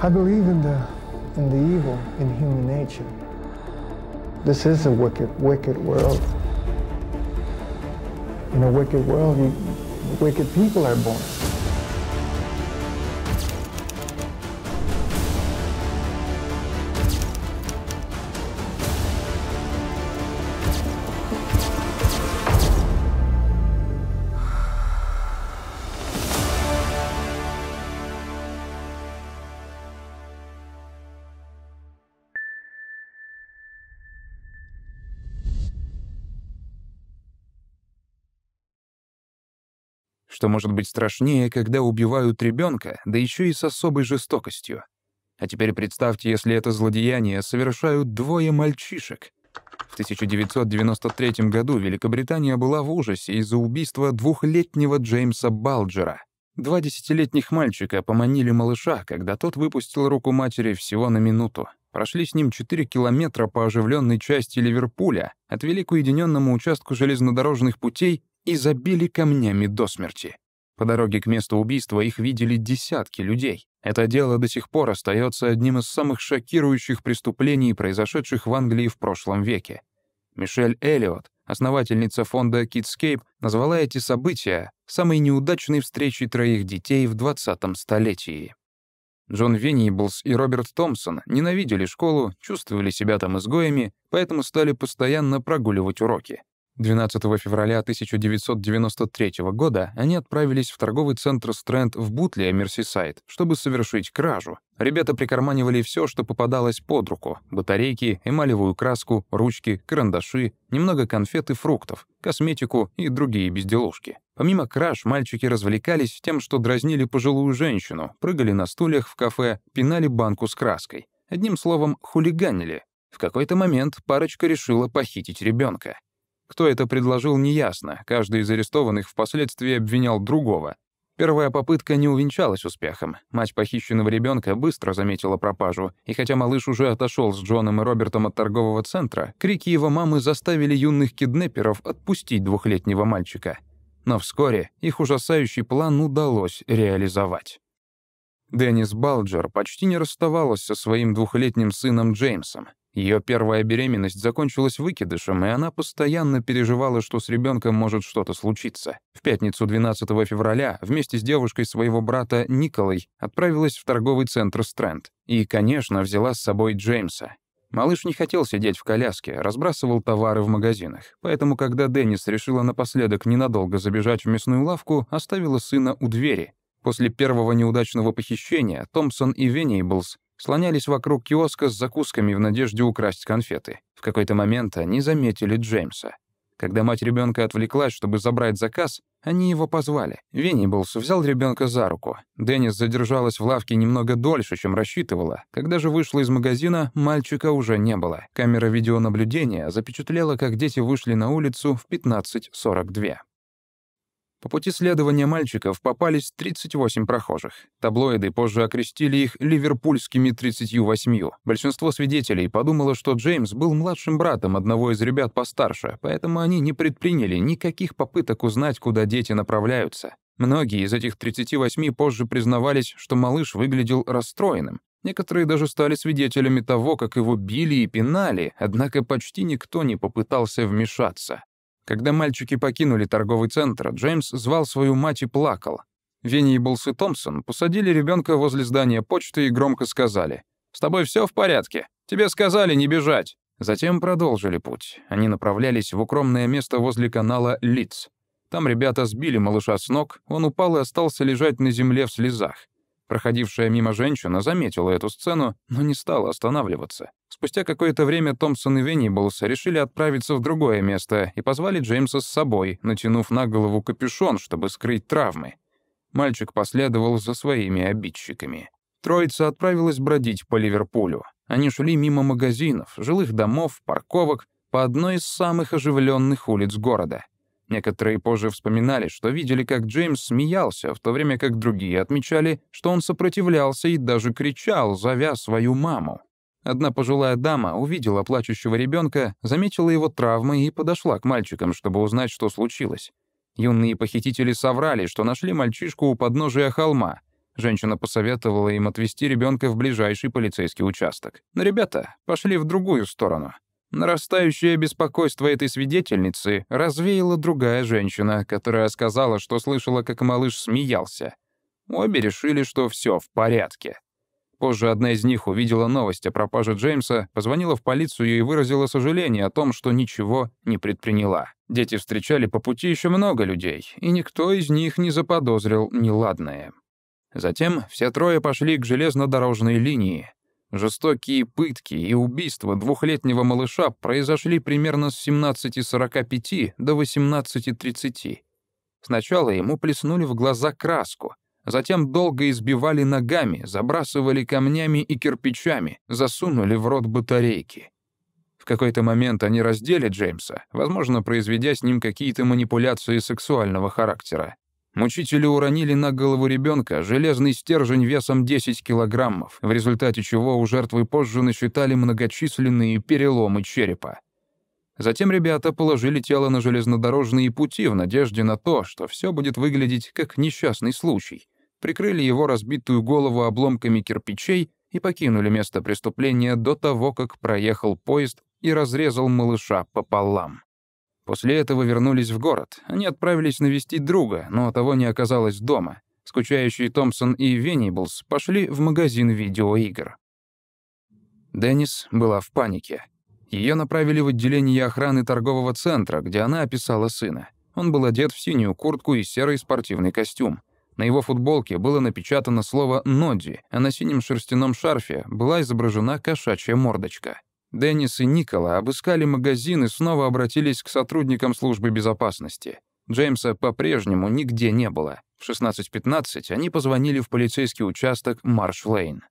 I believe in the, in the evil in human nature. This is a wicked, wicked world. In a wicked world, you, wicked people are born. может быть страшнее, когда убивают ребенка, да еще и с особой жестокостью. А теперь представьте, если это злодеяние совершают двое мальчишек. В 1993 году Великобритания была в ужасе из-за убийства двухлетнего Джеймса Балджера. Два десятилетних мальчика поманили малыша, когда тот выпустил руку матери всего на минуту. Прошли с ним 4 километра по оживленной части Ливерпуля, отвели к уединенному участку железнодорожных путей и забили камнями до смерти. По дороге к месту убийства их видели десятки людей. Это дело до сих пор остается одним из самых шокирующих преступлений, произошедших в Англии в прошлом веке. Мишель Эллиот, основательница фонда Kidscape, назвала эти события самой неудачной встречей троих детей в 20-м столетии. Джон Венниблс и Роберт Томпсон ненавидели школу, чувствовали себя там изгоями, поэтому стали постоянно прогуливать уроки. 12 февраля 1993 года они отправились в торговый центр Стрэнд в Бутле, Мерсисайд, чтобы совершить кражу. Ребята прикарманивали все, что попадалось под руку. Батарейки, эмалевую краску, ручки, карандаши, немного конфет и фруктов, косметику и другие безделушки. Помимо краж, мальчики развлекались тем, что дразнили пожилую женщину, прыгали на стульях в кафе, пинали банку с краской. Одним словом, хулиганили. В какой-то момент парочка решила похитить ребенка. Кто это предложил, неясно. Каждый из арестованных впоследствии обвинял другого. Первая попытка не увенчалась успехом. Мать похищенного ребенка быстро заметила пропажу, и хотя малыш уже отошел с Джоном и Робертом от торгового центра, крики его мамы заставили юных киднепперов отпустить двухлетнего мальчика. Но вскоре их ужасающий план удалось реализовать. Деннис Балджер почти не расставалась со своим двухлетним сыном Джеймсом. Ее первая беременность закончилась выкидышем, и она постоянно переживала, что с ребенком может что-то случиться. В пятницу 12 февраля вместе с девушкой своего брата Николой отправилась в торговый центр «Стрэнд». И, конечно, взяла с собой Джеймса. Малыш не хотел сидеть в коляске, разбрасывал товары в магазинах. Поэтому, когда Деннис решила напоследок ненадолго забежать в мясную лавку, оставила сына у двери. После первого неудачного похищения Томпсон и Венейблс слонялись вокруг киоска с закусками в надежде украсть конфеты. В какой-то момент они заметили Джеймса. Когда мать ребенка отвлеклась, чтобы забрать заказ, они его позвали. Веннибулс взял ребенка за руку. Деннис задержалась в лавке немного дольше, чем рассчитывала. Когда же вышла из магазина, мальчика уже не было. Камера видеонаблюдения запечатлела, как дети вышли на улицу в 15.42. По пути следования мальчиков попались 38 прохожих. Таблоиды позже окрестили их «ливерпульскими 38». Большинство свидетелей подумало, что Джеймс был младшим братом одного из ребят постарше, поэтому они не предприняли никаких попыток узнать, куда дети направляются. Многие из этих 38 позже признавались, что малыш выглядел расстроенным. Некоторые даже стали свидетелями того, как его били и пинали, однако почти никто не попытался вмешаться. Когда мальчики покинули торговый центр, Джеймс звал свою мать и плакал. Венибулс и Томпсон посадили ребёнка возле здания почты и громко сказали «С тобой всё в порядке? Тебе сказали не бежать!» Затем продолжили путь. Они направлялись в укромное место возле канала Лиц. Там ребята сбили малыша с ног, он упал и остался лежать на земле в слезах. Проходившая мимо женщина заметила эту сцену, но не стала останавливаться. Спустя какое-то время Томпсон и Венниблс решили отправиться в другое место и позвали Джеймса с собой, натянув на голову капюшон, чтобы скрыть травмы. Мальчик последовал за своими обидчиками. Троица отправилась бродить по Ливерпулю. Они шли мимо магазинов, жилых домов, парковок, по одной из самых оживленных улиц города. Некоторые позже вспоминали, что видели, как Джеймс смеялся, в то время как другие отмечали, что он сопротивлялся и даже кричал, зовя свою маму. Одна пожилая дама увидела плачущего ребенка, заметила его травмы и подошла к мальчикам, чтобы узнать, что случилось. Юные похитители соврали, что нашли мальчишку у подножия холма. Женщина посоветовала им отвезти ребенка в ближайший полицейский участок. Но ребята пошли в другую сторону. Нарастающее беспокойство этой свидетельницы развеяла другая женщина, которая сказала, что слышала, как малыш смеялся. Обе решили, что все в порядке. Позже одна из них увидела новость о пропаже Джеймса, позвонила в полицию и выразила сожаление о том, что ничего не предприняла. Дети встречали по пути еще много людей, и никто из них не заподозрил неладное. Затем все трое пошли к железнодорожной линии. Жестокие пытки и убийства двухлетнего малыша произошли примерно с 17.45 до 18.30. Сначала ему плеснули в глаза краску, Затем долго избивали ногами, забрасывали камнями и кирпичами, засунули в рот батарейки. В какой-то момент они раздели Джеймса, возможно, произведя с ним какие-то манипуляции сексуального характера. Мучители уронили на голову ребенка железный стержень весом 10 килограммов, в результате чего у жертвы позже насчитали многочисленные переломы черепа. Затем ребята положили тело на железнодорожные пути в надежде на то, что все будет выглядеть как несчастный случай прикрыли его разбитую голову обломками кирпичей и покинули место преступления до того, как проехал поезд и разрезал малыша пополам. После этого вернулись в город. Они отправились навестить друга, но того не оказалось дома. Скучающие Томпсон и Венниблс пошли в магазин видеоигр. Деннис была в панике. Ее направили в отделение охраны торгового центра, где она описала сына. Он был одет в синюю куртку и серый спортивный костюм. На его футболке было напечатано слово «Ноди», а на синем шерстяном шарфе была изображена кошачья мордочка. Деннис и Никола обыскали магазин и снова обратились к сотрудникам службы безопасности. Джеймса по-прежнему нигде не было. В 16.15 они позвонили в полицейский участок Марш-Лейн.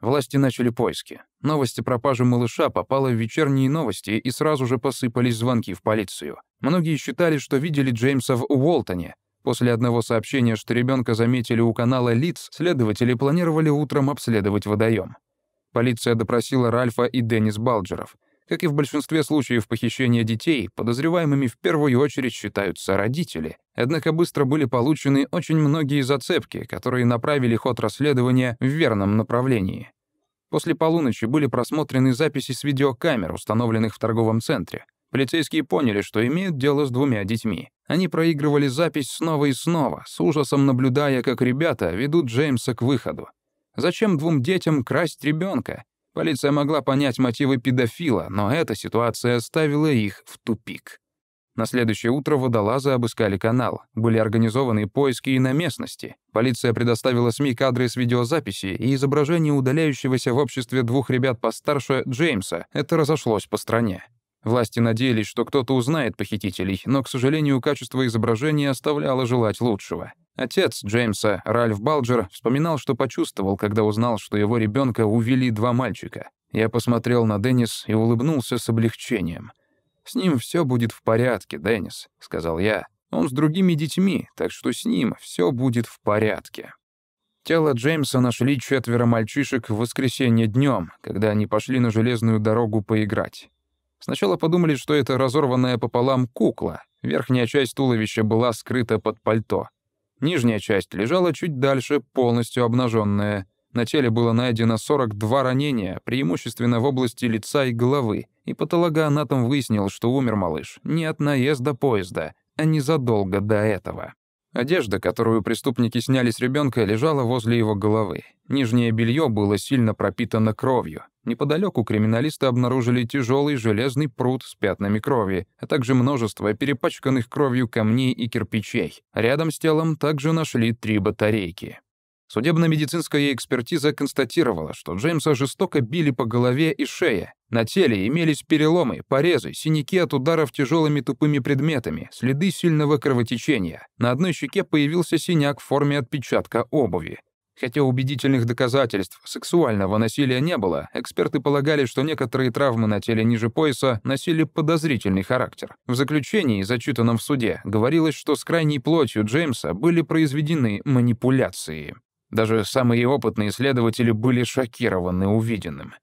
Власти начали поиски. Новости пропажи малыша попала в вечерние новости, и сразу же посыпались звонки в полицию. Многие считали, что видели Джеймса в Уолтоне, После одного сообщения, что ребенка заметили у канала лиц, следователи планировали утром обследовать водоем. Полиция допросила Ральфа и Деннис Балджеров. Как и в большинстве случаев похищения детей, подозреваемыми в первую очередь считаются родители. Однако быстро были получены очень многие зацепки, которые направили ход расследования в верном направлении. После полуночи были просмотрены записи с видеокамер, установленных в торговом центре. Полицейские поняли, что имеют дело с двумя детьми. Они проигрывали запись снова и снова, с ужасом наблюдая, как ребята ведут Джеймса к выходу. Зачем двум детям красть ребенка? Полиция могла понять мотивы педофила, но эта ситуация ставила их в тупик. На следующее утро водолазы обыскали канал. Были организованы поиски и на местности. Полиция предоставила СМИ кадры с видеозаписи и изображение удаляющегося в обществе двух ребят постарше Джеймса. Это разошлось по стране. Власти надеялись, что кто-то узнает похитителей, но, к сожалению, качество изображения оставляло желать лучшего. Отец Джеймса, Ральф Балджер, вспоминал, что почувствовал, когда узнал, что его ребенка увели два мальчика. Я посмотрел на Деннис и улыбнулся с облегчением. «С ним все будет в порядке, Деннис», — сказал я. «Он с другими детьми, так что с ним все будет в порядке». Тело Джеймса нашли четверо мальчишек в воскресенье днем, когда они пошли на железную дорогу поиграть. Сначала подумали, что это разорванная пополам кукла. Верхняя часть туловища была скрыта под пальто. Нижняя часть лежала чуть дальше, полностью обнаженная. На теле было найдено 42 ранения, преимущественно в области лица и головы, и патологоанатом выяснил, что умер малыш не от наезда поезда, а незадолго до этого. Одежда, которую преступники сняли с ребенка, лежала возле его головы. Нижнее белье было сильно пропитано кровью. Неподалеку криминалисты обнаружили тяжелый железный пруд с пятнами крови, а также множество перепачканных кровью камней и кирпичей. Рядом с телом также нашли три батарейки. Судебно-медицинская экспертиза констатировала, что Джеймса жестоко били по голове и шее. На теле имелись переломы, порезы, синяки от ударов тяжелыми тупыми предметами, следы сильного кровотечения. На одной щеке появился синяк в форме отпечатка обуви. Хотя убедительных доказательств сексуального насилия не было, эксперты полагали, что некоторые травмы на теле ниже пояса носили подозрительный характер. В заключении, зачитанном в суде, говорилось, что с крайней плотью Джеймса были произведены манипуляции. Даже самые опытные исследователи были шокированы увиденным.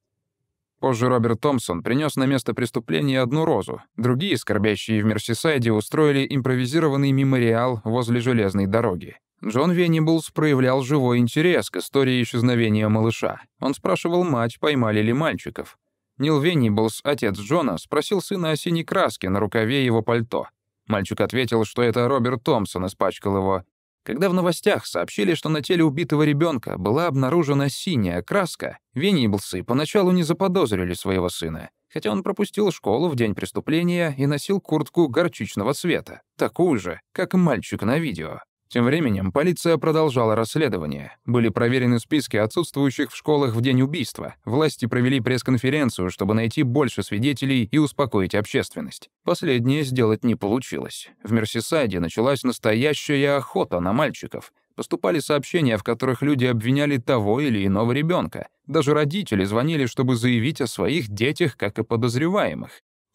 Позже Роберт Томпсон принес на место преступления одну розу. Другие, скорбящие в Мерсисайде, устроили импровизированный мемориал возле железной дороги. Джон Веннибулс проявлял живой интерес к истории исчезновения малыша. Он спрашивал мать, поймали ли мальчиков. Нил Веннибулс, отец Джона, спросил сына о синей краске на рукаве его пальто. Мальчик ответил, что это Роберт Томпсон испачкал его когда в новостях сообщили, что на теле убитого ребенка была обнаружена синяя краска, Вениблсы поначалу не заподозрили своего сына, хотя он пропустил школу в день преступления и носил куртку горчичного цвета, такую же, как и мальчик на видео. Тем временем полиция продолжала расследование. Были проверены списки отсутствующих в школах в день убийства. Власти провели пресс-конференцию, чтобы найти больше свидетелей и успокоить общественность. Последнее сделать не получилось. В Мерсисайде началась настоящая охота на мальчиков. Поступали сообщения, в которых люди обвиняли того или иного ребенка. Даже родители звонили, чтобы заявить о своих детях как о подозреваемых.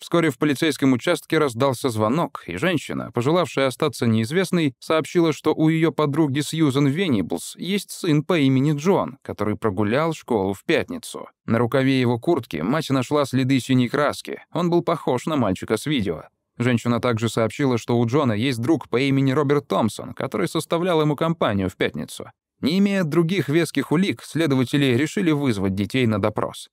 Вскоре в полицейском участке раздался звонок, и женщина, пожелавшая остаться неизвестной, сообщила, что у ее подруги Сьюзен Венниблс есть сын по имени Джон, который прогулял школу в пятницу. На рукаве его куртки мать нашла следы синей краски. Он был похож на мальчика с видео. Женщина также сообщила, что у Джона есть друг по имени Роберт Томпсон, который составлял ему компанию в пятницу. Не имея других веских улик, следователи решили вызвать детей на допрос.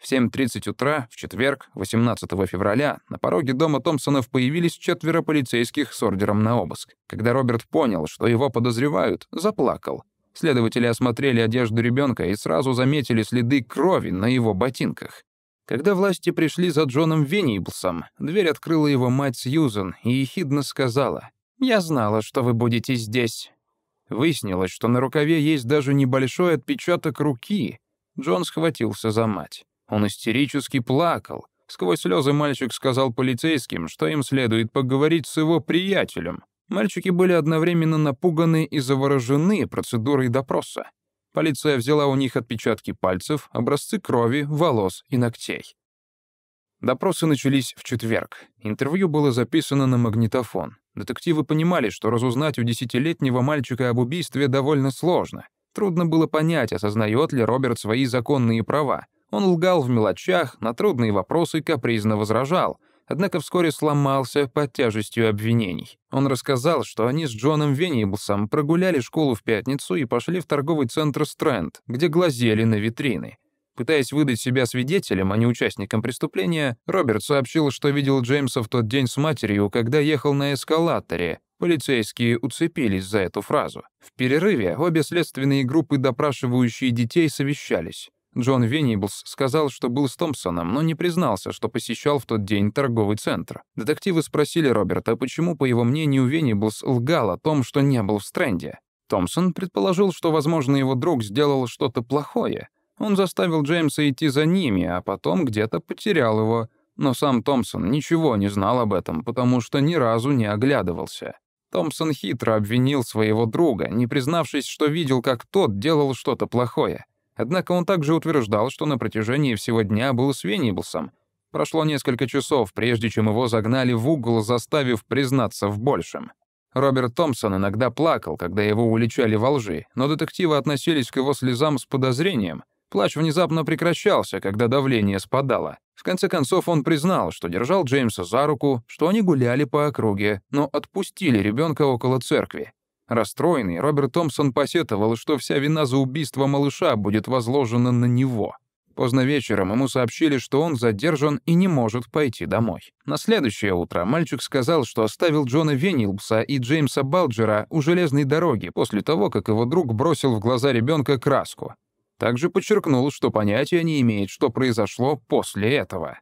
В 7.30 утра, в четверг, 18 февраля, на пороге дома Томпсонов появились четверо полицейских с ордером на обыск. Когда Роберт понял, что его подозревают, заплакал. Следователи осмотрели одежду ребенка и сразу заметили следы крови на его ботинках. Когда власти пришли за Джоном Венниблсом, дверь открыла его мать Сьюзен и ехидно сказала «Я знала, что вы будете здесь». Выяснилось, что на рукаве есть даже небольшой отпечаток руки. Джон схватился за мать. Он истерически плакал. Сквозь слезы мальчик сказал полицейским, что им следует поговорить с его приятелем. Мальчики были одновременно напуганы и заворожены процедурой допроса. Полиция взяла у них отпечатки пальцев, образцы крови, волос и ногтей. Допросы начались в четверг. Интервью было записано на магнитофон. Детективы понимали, что разузнать у десятилетнего мальчика об убийстве довольно сложно. Трудно было понять, осознает ли Роберт свои законные права, он лгал в мелочах, на трудные вопросы капризно возражал, однако вскоре сломался под тяжестью обвинений. Он рассказал, что они с Джоном Венибусом прогуляли школу в пятницу и пошли в торговый центр «Стрэнд», где глазели на витрины. Пытаясь выдать себя свидетелем, а не участником преступления, Роберт сообщил, что видел Джеймса в тот день с матерью, когда ехал на эскалаторе, Полицейские уцепились за эту фразу. В перерыве обе следственные группы, допрашивающие детей, совещались. Джон Венниблс сказал, что был с Томпсоном, но не признался, что посещал в тот день торговый центр. Детективы спросили Роберта, почему, по его мнению, Венниблс лгал о том, что не был в Стрэнде. Томпсон предположил, что, возможно, его друг сделал что-то плохое. Он заставил Джеймса идти за ними, а потом где-то потерял его. Но сам Томпсон ничего не знал об этом, потому что ни разу не оглядывался. Томпсон хитро обвинил своего друга, не признавшись, что видел, как тот делал что-то плохое. Однако он также утверждал, что на протяжении всего дня был с Венниблсом. Прошло несколько часов, прежде чем его загнали в угол, заставив признаться в большем. Роберт Томпсон иногда плакал, когда его уличали во лжи, но детективы относились к его слезам с подозрением. Плач внезапно прекращался, когда давление спадало. В конце концов, он признал, что держал Джеймса за руку, что они гуляли по округе, но отпустили ребенка около церкви. Расстроенный, Роберт Томпсон посетовал, что вся вина за убийство малыша будет возложена на него. Поздно вечером ему сообщили, что он задержан и не может пойти домой. На следующее утро мальчик сказал, что оставил Джона Венилбса и Джеймса Балджера у железной дороги после того, как его друг бросил в глаза ребенка краску. Также подчеркнул, что понятия не имеет, что произошло после этого.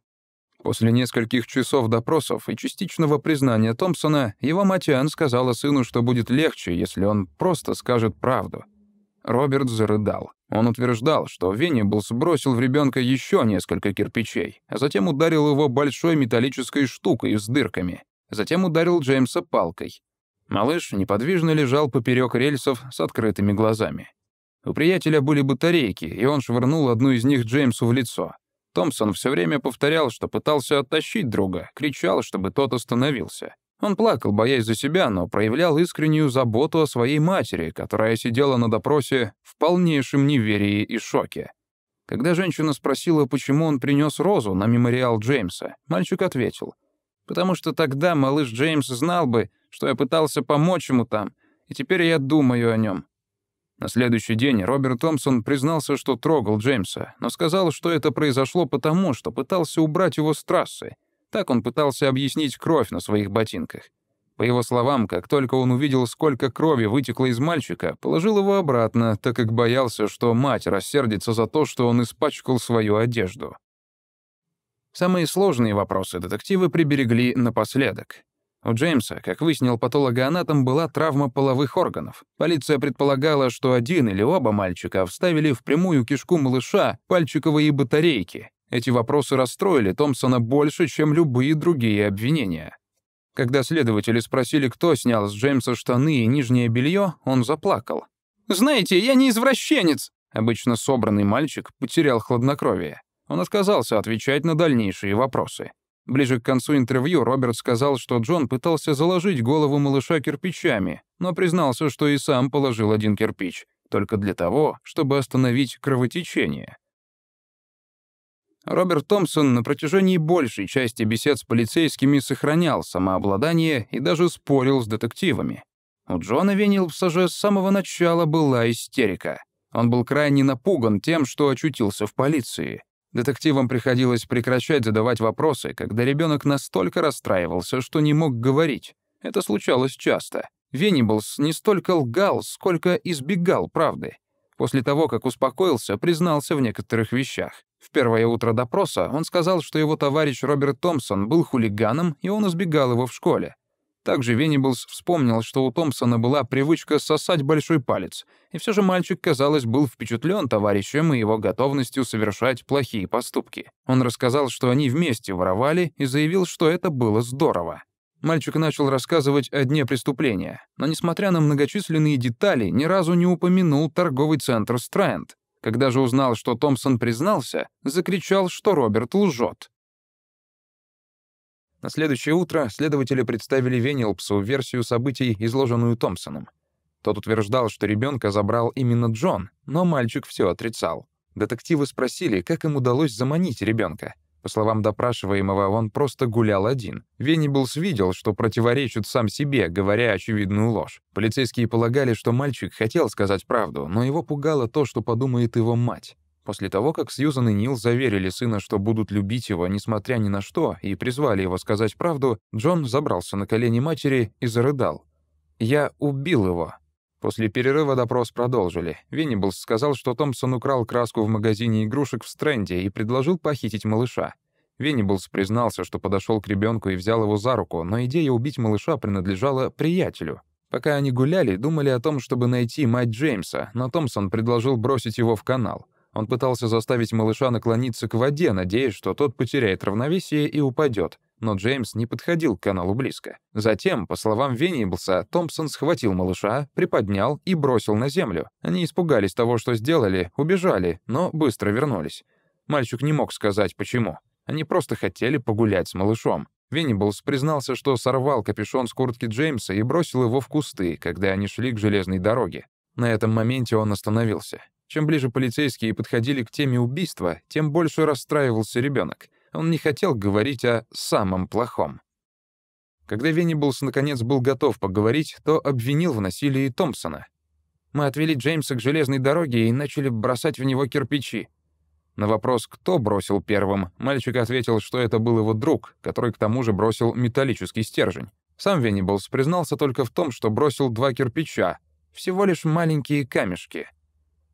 После нескольких часов допросов и частичного признания Томпсона, его мать Иоанн сказала сыну, что будет легче, если он просто скажет правду. Роберт зарыдал. Он утверждал, что Веннибулс бросил в ребенка еще несколько кирпичей, а затем ударил его большой металлической штукой с дырками. Затем ударил Джеймса палкой. Малыш неподвижно лежал поперек рельсов с открытыми глазами. У приятеля были батарейки, и он швырнул одну из них Джеймсу в лицо. Томпсон все время повторял, что пытался оттащить друга, кричал, чтобы тот остановился. Он плакал, боясь за себя, но проявлял искреннюю заботу о своей матери, которая сидела на допросе в полнейшем неверии и шоке. Когда женщина спросила, почему он принес розу на мемориал Джеймса, мальчик ответил, «Потому что тогда малыш Джеймс знал бы, что я пытался помочь ему там, и теперь я думаю о нем. На следующий день Роберт Томпсон признался, что трогал Джеймса, но сказал, что это произошло потому, что пытался убрать его с трассы. Так он пытался объяснить кровь на своих ботинках. По его словам, как только он увидел, сколько крови вытекло из мальчика, положил его обратно, так как боялся, что мать рассердится за то, что он испачкал свою одежду. Самые сложные вопросы детективы приберегли напоследок. У Джеймса, как выяснил патологоанатом, была травма половых органов. Полиция предполагала, что один или оба мальчика вставили в прямую кишку малыша пальчиковые батарейки. Эти вопросы расстроили Томпсона больше, чем любые другие обвинения. Когда следователи спросили, кто снял с Джеймса штаны и нижнее белье, он заплакал. «Знаете, я не извращенец!» Обычно собранный мальчик потерял хладнокровие. Он отказался отвечать на дальнейшие вопросы. Ближе к концу интервью Роберт сказал, что Джон пытался заложить голову малыша кирпичами, но признался, что и сам положил один кирпич, только для того, чтобы остановить кровотечение. Роберт Томпсон на протяжении большей части бесед с полицейскими сохранял самообладание и даже спорил с детективами. У Джона Венилпса с самого начала была истерика. Он был крайне напуган тем, что очутился в полиции — Детективам приходилось прекращать задавать вопросы, когда ребенок настолько расстраивался, что не мог говорить. Это случалось часто. Венибалс не столько лгал, сколько избегал правды. После того, как успокоился, признался в некоторых вещах. В первое утро допроса он сказал, что его товарищ Роберт Томпсон был хулиганом, и он избегал его в школе. Также Веннибулс вспомнил, что у Томпсона была привычка сосать большой палец, и все же мальчик, казалось, был впечатлен товарищем и его готовностью совершать плохие поступки. Он рассказал, что они вместе воровали, и заявил, что это было здорово. Мальчик начал рассказывать о дне преступления, но, несмотря на многочисленные детали, ни разу не упомянул торговый центр «Стрэнд». Когда же узнал, что Томпсон признался, закричал, что Роберт лжет. На следующее утро следователи представили Венилпсу версию событий, изложенную Томпсоном. Тот утверждал, что ребенка забрал именно Джон, но мальчик все отрицал. Детективы спросили, как им удалось заманить ребенка. По словам допрашиваемого, он просто гулял один. Веннибулс видел, что противоречит сам себе, говоря очевидную ложь. Полицейские полагали, что мальчик хотел сказать правду, но его пугало то, что подумает его мать. После того, как Сьюзан и Нил заверили сына, что будут любить его, несмотря ни на что, и призвали его сказать правду, Джон забрался на колени матери и зарыдал. «Я убил его», После перерыва допрос продолжили. Веннибулс сказал, что Томпсон украл краску в магазине игрушек в Стрэнде и предложил похитить малыша. Веннибулс признался, что подошел к ребенку и взял его за руку, но идея убить малыша принадлежала приятелю. Пока они гуляли, думали о том, чтобы найти мать Джеймса, но Томпсон предложил бросить его в канал. Он пытался заставить малыша наклониться к воде, надеясь, что тот потеряет равновесие и упадет, но Джеймс не подходил к каналу близко. Затем, по словам Венниблса, Томпсон схватил малыша, приподнял и бросил на землю. Они испугались того, что сделали, убежали, но быстро вернулись. Мальчик не мог сказать, почему. Они просто хотели погулять с малышом. Венниблс признался, что сорвал капюшон с куртки Джеймса и бросил его в кусты, когда они шли к железной дороге. На этом моменте он остановился. Чем ближе полицейские подходили к теме убийства, тем больше расстраивался ребенок. Он не хотел говорить о самом плохом. Когда Веннибулс наконец был готов поговорить, то обвинил в насилии Томпсона. «Мы отвели Джеймса к железной дороге и начали бросать в него кирпичи», на вопрос, кто бросил первым, мальчик ответил, что это был его друг, который к тому же бросил металлический стержень. Сам Веннибулс признался только в том, что бросил два кирпича, всего лишь маленькие камешки.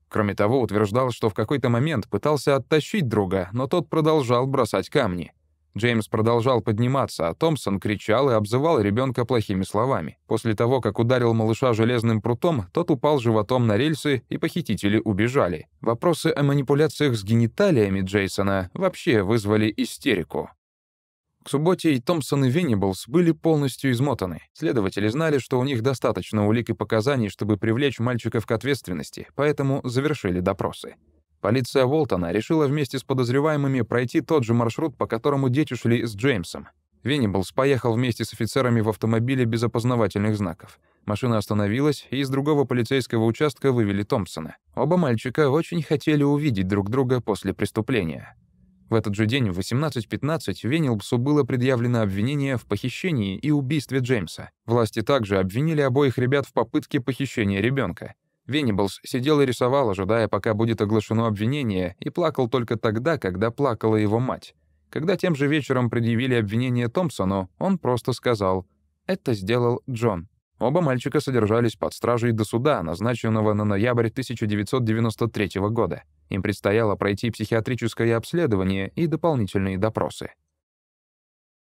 Кроме того, утверждал, что в какой-то момент пытался оттащить друга, но тот продолжал бросать камни. Джеймс продолжал подниматься, а Томпсон кричал и обзывал ребенка плохими словами. После того, как ударил малыша железным прутом, тот упал животом на рельсы, и похитители убежали. Вопросы о манипуляциях с гениталиями Джейсона вообще вызвали истерику. К субботе и Томпсон и Веннибалс были полностью измотаны. Следователи знали, что у них достаточно улик и показаний, чтобы привлечь мальчиков к ответственности, поэтому завершили допросы. Полиция Уолтона решила вместе с подозреваемыми пройти тот же маршрут, по которому дети шли с Джеймсом. Веннибалс поехал вместе с офицерами в автомобиле без опознавательных знаков. Машина остановилась, и из другого полицейского участка вывели Томпсона. Оба мальчика очень хотели увидеть друг друга после преступления. В этот же день в 18.15 Венилбсу было предъявлено обвинение в похищении и убийстве Джеймса. Власти также обвинили обоих ребят в попытке похищения ребенка. Венибалс сидел и рисовал, ожидая, пока будет оглашено обвинение, и плакал только тогда, когда плакала его мать. Когда тем же вечером предъявили обвинение Томпсону, он просто сказал «Это сделал Джон». Оба мальчика содержались под стражей до суда, назначенного на ноябрь 1993 года. Им предстояло пройти психиатрическое обследование и дополнительные допросы.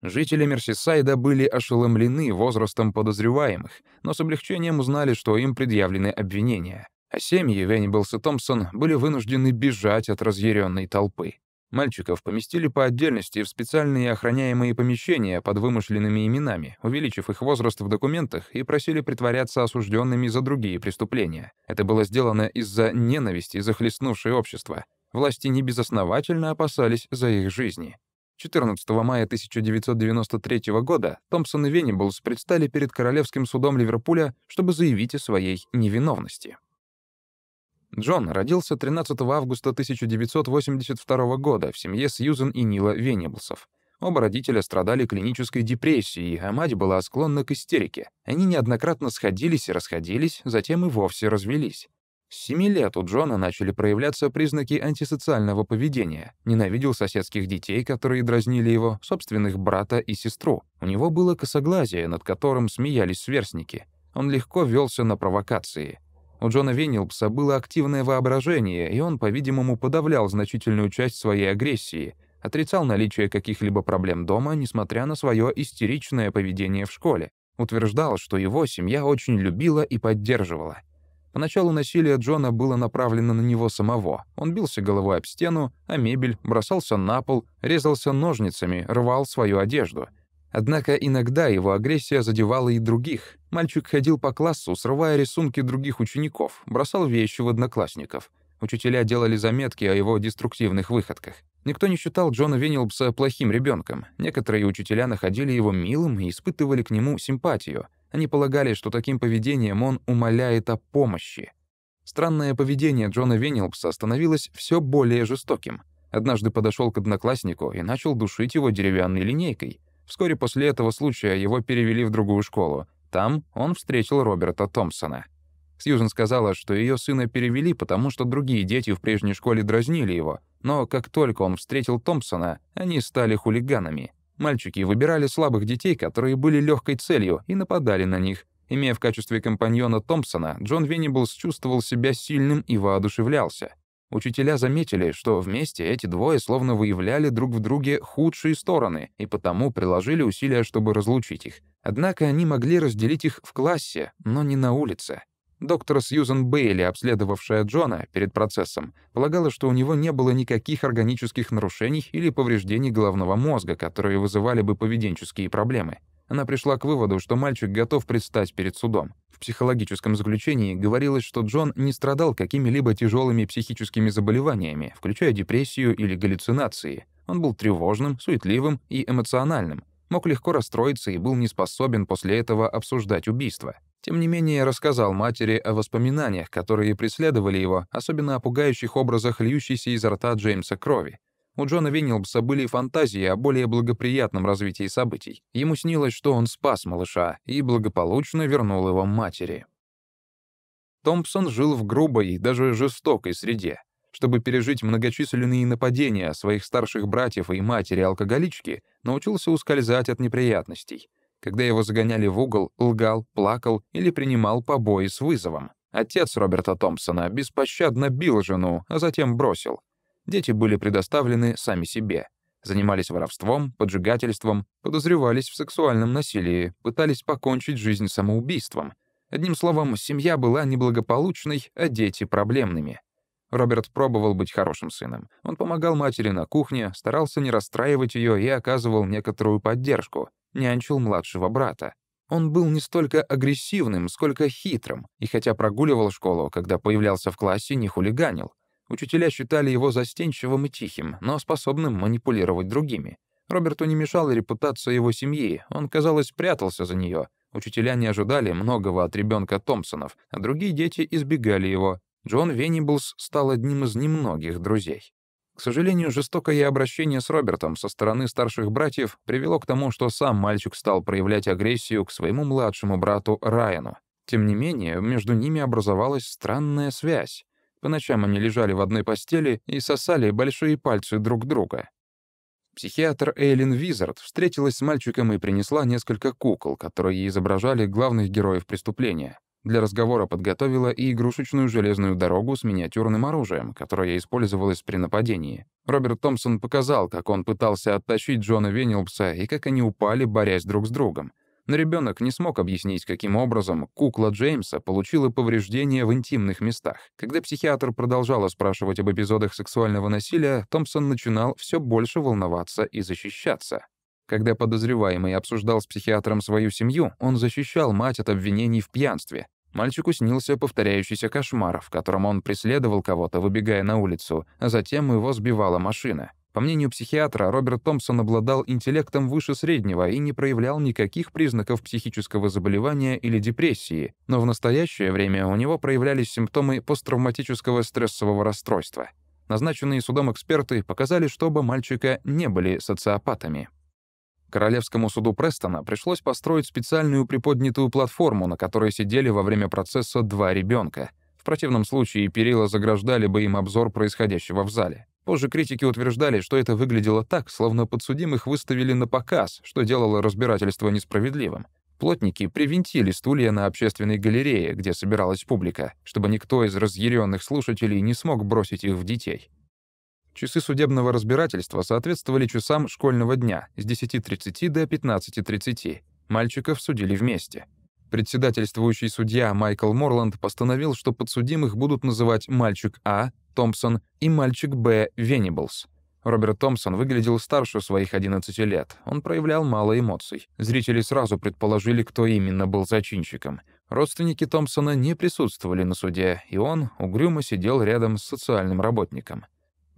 Жители Мерсисайда были ошеломлены возрастом подозреваемых, но с облегчением узнали, что им предъявлены обвинения, а семьи Веннибелс и Томпсон были вынуждены бежать от разъяренной толпы. Мальчиков поместили по отдельности в специальные охраняемые помещения под вымышленными именами, увеличив их возраст в документах и просили притворяться осужденными за другие преступления. Это было сделано из-за ненависти, захлестнувшей общество. Власти небезосновательно опасались за их жизни. 14 мая 1993 года Томпсон и Венеблс предстали перед Королевским судом Ливерпуля, чтобы заявить о своей невиновности. Джон родился 13 августа 1982 года в семье Сьюзен и Нила Венеблсов. Оба родителя страдали клинической депрессией, а мать была склонна к истерике. Они неоднократно сходились и расходились, затем и вовсе развелись. С 7 лет у Джона начали проявляться признаки антисоциального поведения. Ненавидел соседских детей, которые дразнили его, собственных брата и сестру. У него было косоглазие, над которым смеялись сверстники. Он легко велся на провокации. У Джона Венилпса было активное воображение, и он, по-видимому, подавлял значительную часть своей агрессии, отрицал наличие каких-либо проблем дома, несмотря на свое истеричное поведение в школе. Утверждал, что его семья очень любила и поддерживала. Поначалу насилие Джона было направлено на него самого. Он бился головой об стену, а мебель, бросался на пол, резался ножницами, рвал свою одежду — Однако иногда его агрессия задевала и других. Мальчик ходил по классу, срывая рисунки других учеников, бросал вещи в одноклассников. Учителя делали заметки о его деструктивных выходках. Никто не считал Джона Винилбса плохим ребенком. Некоторые учителя находили его милым и испытывали к нему симпатию. Они полагали, что таким поведением он умоляет о помощи. Странное поведение Джона Винилбса становилось все более жестоким. Однажды подошел к однокласснику и начал душить его деревянной линейкой. Вскоре после этого случая его перевели в другую школу. Там он встретил Роберта Томпсона. Сьюзен сказала, что ее сына перевели, потому что другие дети в прежней школе дразнили его. Но как только он встретил Томпсона, они стали хулиганами. Мальчики выбирали слабых детей, которые были легкой целью, и нападали на них. Имея в качестве компаньона Томпсона, Джон Веннибулс чувствовал себя сильным и воодушевлялся. Учителя заметили, что вместе эти двое словно выявляли друг в друге худшие стороны и потому приложили усилия, чтобы разлучить их. Однако они могли разделить их в классе, но не на улице. Доктор Сьюзен Бейли, обследовавшая Джона перед процессом, полагала, что у него не было никаких органических нарушений или повреждений головного мозга, которые вызывали бы поведенческие проблемы. Она пришла к выводу, что мальчик готов предстать перед судом. В психологическом заключении говорилось, что Джон не страдал какими-либо тяжелыми психическими заболеваниями, включая депрессию или галлюцинации. Он был тревожным, суетливым и эмоциональным, мог легко расстроиться и был не способен после этого обсуждать убийство. Тем не менее, рассказал матери о воспоминаниях, которые преследовали его, особенно о пугающих образах льющейся изо рта Джеймса крови. У Джона Виннилбса были фантазии о более благоприятном развитии событий. Ему снилось, что он спас малыша и благополучно вернул его матери. Томпсон жил в грубой даже жестокой среде. Чтобы пережить многочисленные нападения своих старших братьев и матери-алкоголички, научился ускользать от неприятностей. Когда его загоняли в угол, лгал, плакал или принимал побои с вызовом. Отец Роберта Томпсона беспощадно бил жену, а затем бросил — Дети были предоставлены сами себе, занимались воровством, поджигательством, подозревались в сексуальном насилии, пытались покончить жизнь самоубийством. Одним словом, семья была неблагополучной, а дети — проблемными. Роберт пробовал быть хорошим сыном. Он помогал матери на кухне, старался не расстраивать ее и оказывал некоторую поддержку, нянчил младшего брата. Он был не столько агрессивным, сколько хитрым, и хотя прогуливал школу, когда появлялся в классе, не хулиганил. Учителя считали его застенчивым и тихим, но способным манипулировать другими. Роберту не мешала репутация его семьи, он, казалось, прятался за нее. Учителя не ожидали многого от ребенка Томпсонов, а другие дети избегали его. Джон Венниблс стал одним из немногих друзей. К сожалению, жестокое обращение с Робертом со стороны старших братьев привело к тому, что сам мальчик стал проявлять агрессию к своему младшему брату Райану. Тем не менее, между ними образовалась странная связь. По ночам они лежали в одной постели и сосали большие пальцы друг друга. Психиатр Эйлин Визард встретилась с мальчиком и принесла несколько кукол, которые изображали главных героев преступления. Для разговора подготовила и игрушечную железную дорогу с миниатюрным оружием, которое использовалось при нападении. Роберт Томпсон показал, как он пытался оттащить Джона Венилпса и как они упали, борясь друг с другом. Но ребенок не смог объяснить, каким образом кукла Джеймса получила повреждения в интимных местах. Когда психиатр продолжала спрашивать об эпизодах сексуального насилия, Томпсон начинал все больше волноваться и защищаться. Когда подозреваемый обсуждал с психиатром свою семью, он защищал мать от обвинений в пьянстве. Мальчику снился повторяющийся кошмар, в котором он преследовал кого-то, выбегая на улицу, а затем его сбивала машина. По мнению психиатра, Роберт Томпсон обладал интеллектом выше среднего и не проявлял никаких признаков психического заболевания или депрессии, но в настоящее время у него проявлялись симптомы посттравматического стрессового расстройства. Назначенные судом эксперты показали, что оба мальчика не были социопатами. Королевскому суду Престона пришлось построить специальную приподнятую платформу, на которой сидели во время процесса два ребенка. В противном случае перила заграждали бы им обзор происходящего в зале. Позже критики утверждали, что это выглядело так, словно подсудимых выставили на показ, что делало разбирательство несправедливым. Плотники привинтили стулья на общественной галерее, где собиралась публика, чтобы никто из разъяренных слушателей не смог бросить их в детей. Часы судебного разбирательства соответствовали часам школьного дня с 10.30 до 15.30. Мальчиков судили вместе. Председательствующий судья Майкл Морланд постановил, что подсудимых будут называть мальчик А, Томпсон, и мальчик Б, Венибалс. Роберт Томпсон выглядел старше своих 11 лет. Он проявлял мало эмоций. Зрители сразу предположили, кто именно был зачинщиком. Родственники Томпсона не присутствовали на суде, и он угрюмо сидел рядом с социальным работником.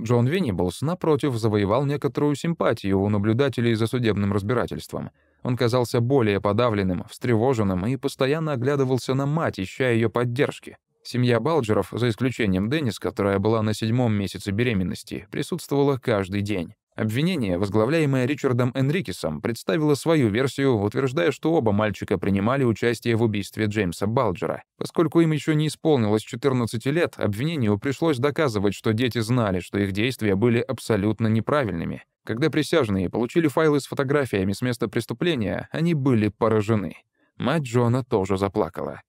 Джон Веннибулс, напротив, завоевал некоторую симпатию у наблюдателей за судебным разбирательством — он казался более подавленным, встревоженным и постоянно оглядывался на мать, ища ее поддержки. Семья Балджеров, за исключением Деннис, которая была на седьмом месяце беременности, присутствовала каждый день. Обвинение, возглавляемое Ричардом Энрикесом, представило свою версию, утверждая, что оба мальчика принимали участие в убийстве Джеймса Балджера. Поскольку им еще не исполнилось 14 лет, обвинению пришлось доказывать, что дети знали, что их действия были абсолютно неправильными. Когда присяжные получили файлы с фотографиями с места преступления, они были поражены. Мать Джона тоже заплакала.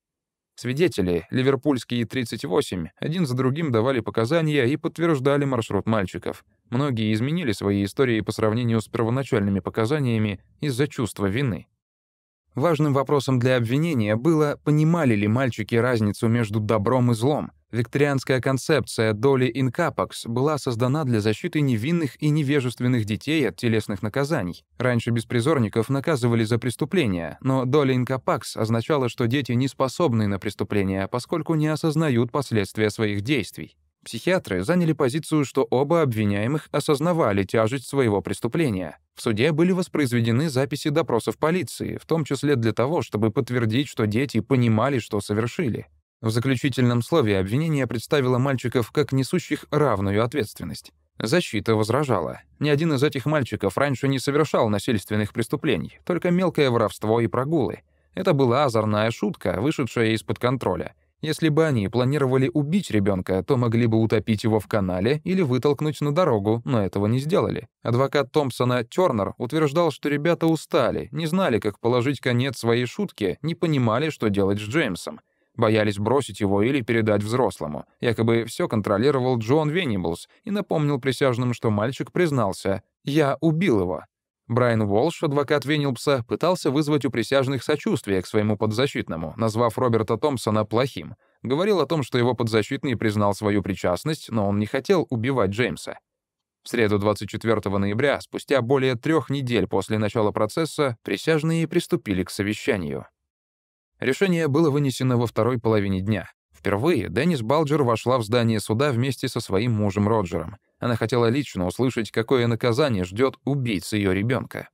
Свидетели, ливерпульские 38, один за другим давали показания и подтверждали маршрут мальчиков. Многие изменили свои истории по сравнению с первоначальными показаниями из-за чувства вины. Важным вопросом для обвинения было, понимали ли мальчики разницу между добром и злом. Викторианская концепция доли инкапакс была создана для защиты невинных и невежественных детей от телесных наказаний. Раньше беспризорников наказывали за преступления, но доля инкапакс означала, что дети не способны на преступления, поскольку не осознают последствия своих действий. Психиатры заняли позицию, что оба обвиняемых осознавали тяжесть своего преступления. В суде были воспроизведены записи допросов полиции, в том числе для того, чтобы подтвердить, что дети понимали, что совершили. В заключительном слове обвинение представило мальчиков как несущих равную ответственность. Защита возражала. Ни один из этих мальчиков раньше не совершал насильственных преступлений, только мелкое воровство и прогулы. Это была озорная шутка, вышедшая из-под контроля. Если бы они планировали убить ребенка, то могли бы утопить его в канале или вытолкнуть на дорогу, но этого не сделали. Адвокат Томпсона Тернер утверждал, что ребята устали, не знали, как положить конец своей шутке, не понимали, что делать с Джеймсом. Боялись бросить его или передать взрослому. Якобы все контролировал Джон Венниблс и напомнил присяжным, что мальчик признался «Я убил его». Брайан Волш, адвокат Венилпса, пытался вызвать у присяжных сочувствие к своему подзащитному, назвав Роберта Томпсона плохим. Говорил о том, что его подзащитный признал свою причастность, но он не хотел убивать Джеймса. В среду 24 ноября, спустя более трех недель после начала процесса, присяжные приступили к совещанию. Решение было вынесено во второй половине дня. Впервые Деннис Балджер вошла в здание суда вместе со своим мужем Роджером — она хотела лично услышать, какое наказание ждет убийца ее ребенка.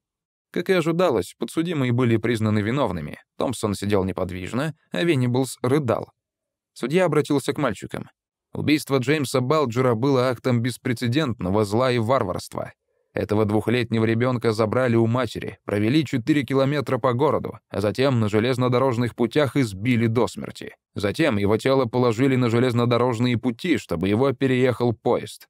Как и ожидалось, подсудимые были признаны виновными. Томпсон сидел неподвижно, а Веннибулс рыдал. Судья обратился к мальчикам. Убийство Джеймса Балджера было актом беспрецедентного зла и варварства. Этого двухлетнего ребенка забрали у матери, провели 4 километра по городу, а затем на железнодорожных путях избили до смерти. Затем его тело положили на железнодорожные пути, чтобы его переехал поезд.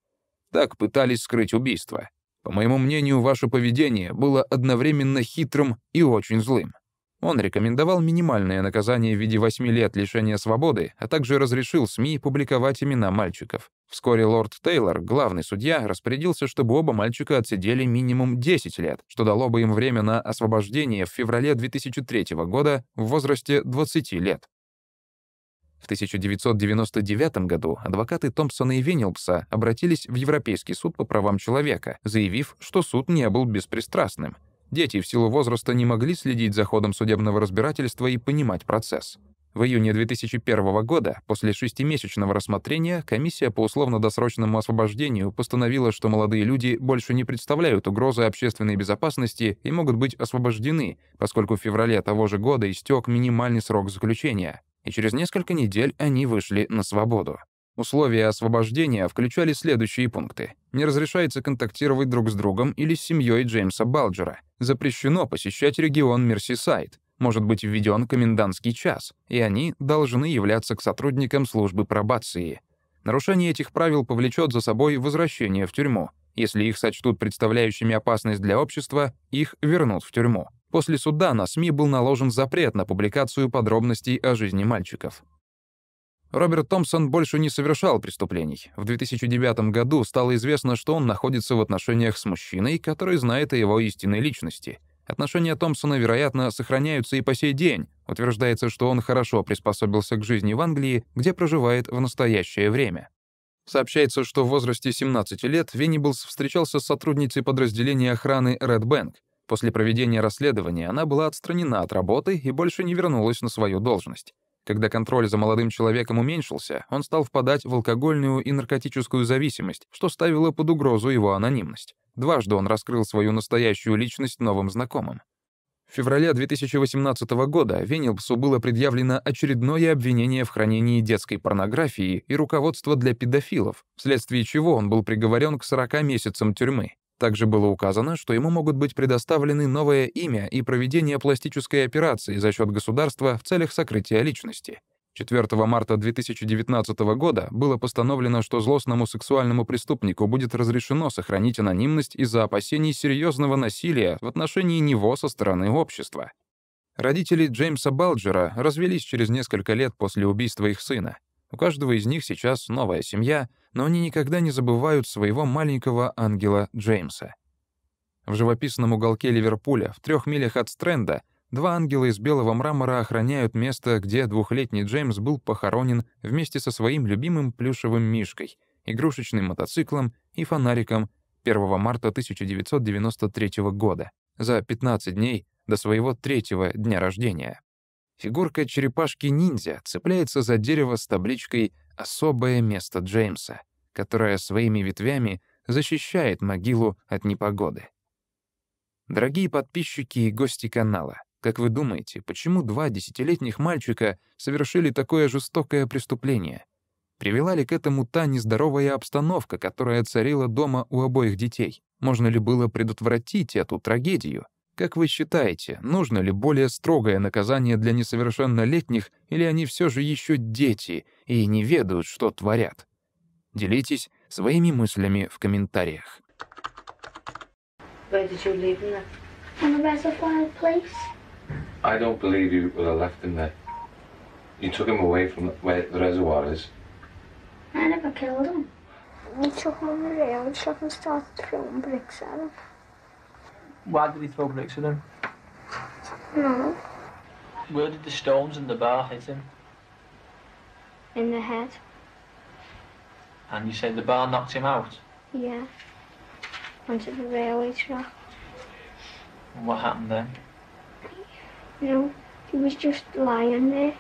Так пытались скрыть убийство. По моему мнению, ваше поведение было одновременно хитрым и очень злым. Он рекомендовал минимальное наказание в виде восьми лет лишения свободы, а также разрешил СМИ публиковать имена мальчиков. Вскоре лорд Тейлор, главный судья, распорядился, чтобы оба мальчика отсидели минимум 10 лет, что дало бы им время на освобождение в феврале 2003 года в возрасте 20 лет. В 1999 году адвокаты Томпсона и Венилпса обратились в Европейский суд по правам человека, заявив, что суд не был беспристрастным. Дети в силу возраста не могли следить за ходом судебного разбирательства и понимать процесс. В июне 2001 года, после шестимесячного рассмотрения, комиссия по условно-досрочному освобождению постановила, что молодые люди больше не представляют угрозы общественной безопасности и могут быть освобождены, поскольку в феврале того же года истек минимальный срок заключения и через несколько недель они вышли на свободу. Условия освобождения включали следующие пункты. Не разрешается контактировать друг с другом или с семьей Джеймса Балджера. Запрещено посещать регион Мерсисайд. Может быть введен комендантский час, и они должны являться к сотрудникам службы пробации. Нарушение этих правил повлечет за собой возвращение в тюрьму. Если их сочтут представляющими опасность для общества, их вернут в тюрьму. После суда на СМИ был наложен запрет на публикацию подробностей о жизни мальчиков. Роберт Томпсон больше не совершал преступлений. В 2009 году стало известно, что он находится в отношениях с мужчиной, который знает о его истинной личности. Отношения Томпсона, вероятно, сохраняются и по сей день. Утверждается, что он хорошо приспособился к жизни в Англии, где проживает в настоящее время. Сообщается, что в возрасте 17 лет Веннибулс встречался с сотрудницей подразделения охраны Red Bank — После проведения расследования она была отстранена от работы и больше не вернулась на свою должность. Когда контроль за молодым человеком уменьшился, он стал впадать в алкогольную и наркотическую зависимость, что ставило под угрозу его анонимность. Дважды он раскрыл свою настоящую личность новым знакомым. В феврале 2018 года Венилбсу было предъявлено очередное обвинение в хранении детской порнографии и руководства для педофилов, вследствие чего он был приговорен к 40 месяцам тюрьмы. Также было указано, что ему могут быть предоставлены новое имя и проведение пластической операции за счет государства в целях сокрытия личности. 4 марта 2019 года было постановлено, что злостному сексуальному преступнику будет разрешено сохранить анонимность из-за опасений серьезного насилия в отношении него со стороны общества. Родители Джеймса Балджера развелись через несколько лет после убийства их сына. У каждого из них сейчас новая семья — но они никогда не забывают своего маленького ангела Джеймса. В живописном уголке Ливерпуля, в трех милях от Стренда, два ангела из белого мрамора охраняют место, где двухлетний Джеймс был похоронен вместе со своим любимым плюшевым мишкой, игрушечным мотоциклом и фонариком 1 марта 1993 года, за 15 дней до своего третьего дня рождения. Фигурка черепашки-ниндзя цепляется за дерево с табличкой особое место Джеймса, которое своими ветвями защищает могилу от непогоды. Дорогие подписчики и гости канала, как вы думаете, почему два десятилетних мальчика совершили такое жестокое преступление? Привела ли к этому та нездоровая обстановка, которая царила дома у обоих детей? Можно ли было предотвратить эту трагедию? Как вы считаете, нужно ли более строгое наказание для несовершеннолетних, или они все же еще дети и не ведают, что творят? Делитесь своими мыслями в комментариях. Where did you leave them there? On the reservoir place. I don't believe you would have left them there. You took him away from where the reservoir is. I never killed him. You took him away and shot and started throwing bricks at him. Why did he throw bricks at him? No. Where did the stones and the bar hit him? In the head. And you said the bar knocked him out? Yeah. Onto the railway track. And what happened then? You no, know, he was just lying there.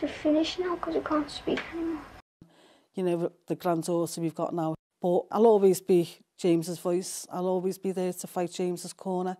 To finish now because I can't speak anymore. You know, the granddaughter we've got now. But I'll always be James's voice. I'll always be there to fight James's corner.